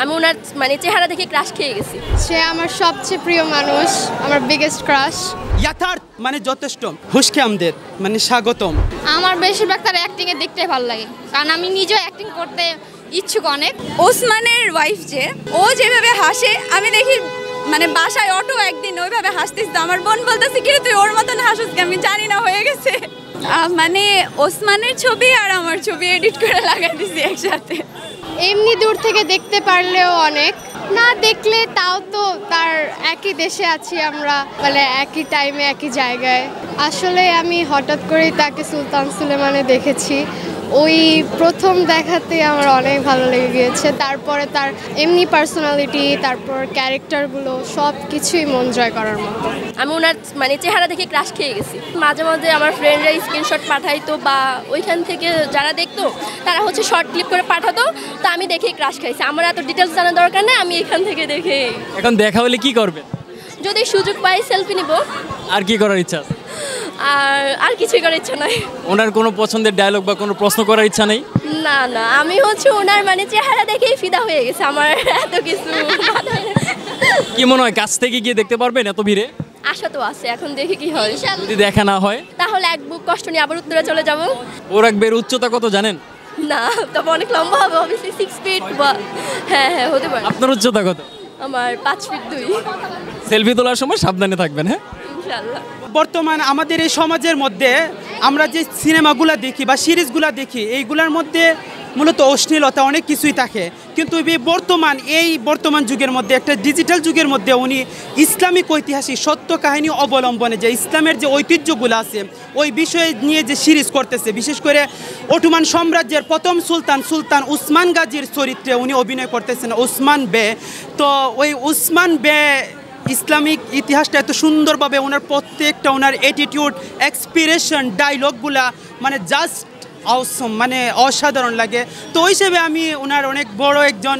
আমি ওনার মানে চেহারা দেখে ক্রাশ খেয়ে গেছি সে আমার সবচেয়ে প্রিয় মানুষ আমার বিগেস্ট ক্রাশ যথার্থ মানে যথেষ্ট হুশকে আমাদের মানে স্বাগতম আমার বেশিরভাগ তার অ্যাক্টিং এর দেখতে ভালো লাগে কারণ আমি নিজেও অ্যাক্টিং করতে ইচ্ছুক অনেক ওসমানের ওয়াইফ যে ও যেভাবে হাসে আমি দেখি মানে বাসায় অটো একদিন ওইভাবে হাসতেছি আমার বোন বলতেছে কিন্তু তুই ওর মতন হাসুস আমি জানি না হয়ে গেছে মানে ওসমানের ছবি আর আমার ছবি এডিট করে লাগাই দিছি একসাথে এমনি দূর থেকে দেখতে পারলেও অনেক না দেখলে তাও তো তার একই দেশে আছি আমরা মানে একই টাইমে একই জায়গায় আসলে আমি হঠাৎ করেই তাকে সুলতান সুলেমানে দেখেছি ওই প্রথম দেখাতে আমার অনেক ভালো লেগে গিয়েছে তারপরে তার এমনি পার্সোনালিটি তারপর ক্যারেক্টারগুলো সব কিছুই মন জয় করার মতো আমি ওনার মানে চেহারা দেখে ক্রাশ খেয়ে গেছি মাঝে মাঝে আমার ফ্রেন্ডরা স্ক্রিনশট পাঠাইতো বা ওইখান থেকে যারা দেখতো তারা হচ্ছে শর্ট ক্লিপ করে পাঠাতো তো আমি দেখেই ক্রাশ খাইছি আমার এত ডিটেলস জানার দরকার নেই আমি এখান থেকে দেখে এখন দেখা হলে কি করবে যদি সুযোগ পাই সেলফি নিব আর কি করার ইচ্ছা আছে আর আর কিছুই করার ইচ্ছা নাই ওনার কোনো পছন্দের ডায়লগ বা কোনো প্রশ্ন করার ইচ্ছা নেই না না আমি হচ্ছে ওনার মানে চেহারা দেখেই ফিদা হয়ে গেছে আমার এত কিছু কি মনে হয় কাছ থেকে গিয়ে দেখতে পারবেন এত ভিড়ে আশা তো আছে এখন দেখি কি হয় যদি দেখা না হয় তাহলে এক বুক কষ্ট নিয়ে আবার উত্তরে চলে যাব ও রাখবে উচ্চতা কত জানেন না তবে অনেক লম্বা হবে অবশ্যই সিক্স ফিট বা হ্যাঁ হ্যাঁ হতে পারে আপনার উচ্চতা কত আমার পাঁচ ফিট দুই সেলফি তোলার সময় সাবধানে থাকবেন হ্যাঁ বর্তমান আমাদের এই সমাজের মধ্যে আমরা যে সিনেমাগুলো দেখি বা সিরিজগুলো দেখি এইগুলোর মধ্যে মূলত অশ্লীলতা অনেক কিছুই থাকে কিন্তু বর্তমান এই বর্তমান যুগের মধ্যে একটা ডিজিটাল যুগের মধ্যে উনি ইসলামিক ঐতিহাসিক সত্য কাহিনী অবলম্বনে যে ইসলামের যে ঐতিহ্যগুলো আছে ওই বিষয়ে নিয়ে যে সিরিজ করতেছে বিশেষ করে অটোমান সাম্রাজ্যের প্রথম সুলতান সুলতান উসমান গাজীর চরিত্রে উনি অভিনয় করতেছেন উসমান বে তো ওই উসমান বে ইসলামিক ইতিহাসটা এত সুন্দরভাবে ওনার প্রত্যেকটা ওনার অ্যাটিটিউড এক্সপিরেশন ডায়লগগুলা মানে জাস্ট অসম মানে অসাধারণ লাগে তো হিসেবে আমি ওনার অনেক বড় একজন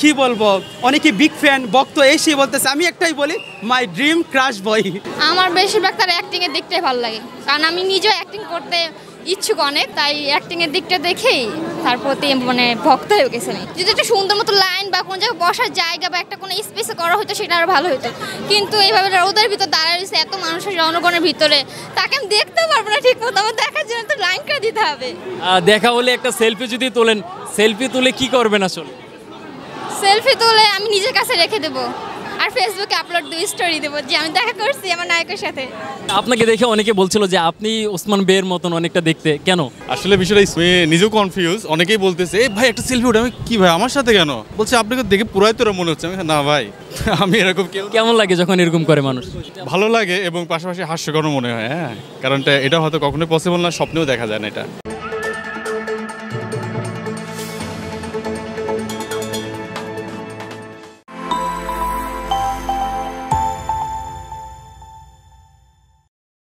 কি বলবো অনেকে বিগ ফ্যান বক্ত এসে বলতেছে আমি একটাই বলি মাই ড্রিম ক্রাশ বয় আমার বেশিরভাগ তার অ্যাক্টিংয়ে দেখতে ভালো লাগে কারণ আমি নিজেও অ্যাক্টিং করতে ইচ্ছুক অনেক তাই অ্যাক্টিংয়ের দিকটা দেখেই তার প্রতি মানে ভক্ত হয়ে গেছে যদি একটা সুন্দর মতো লাইন বা কোনো জায়গায় বসার জায়গা বা একটা কোনো স্পেসে করা হতো সেটা আরও ভালো হতো কিন্তু এইভাবে ওদের ভিতর দাঁড়িয়েছে এত মানুষের জনগণের ভিতরে তাকে আমি দেখতেও পারবো না ঠিক মতো আমার দেখার জন্য তো লাইন করে দিতে হবে দেখা হলে একটা সেলফি যদি তোলেন সেলফি তুলে কি করবেন আসলে সেলফি তুলে আমি নিজের কাছে রেখে দেবো আর ফেসবুকে আপলোড দুই স্টোরি দেবো যে আমি দেখা করছি আমার নায়কের সাথে আপনাকে দেখে অনেকে বলছিল যে আপনি ওসমান বের মতন অনেকটা দেখতে কেন আসলে বিষয়টা নিজেও কনফিউজ অনেকেই বলতেছে এই ভাই একটা সেলফি উঠে আমি কি ভাই আমার সাথে কেন বলছে আপনাকে দেখে পুরাই তোরা মনে হচ্ছে না ভাই আমি এরকম কেউ কেমন লাগে যখন এরকম করে মানুষ ভালো লাগে এবং পাশাপাশি হাস্যকর মনে হয় হ্যাঁ কারণটা এটা হয়তো কখনোই পসিবল না স্বপ্নেও দেখা যায় না এটা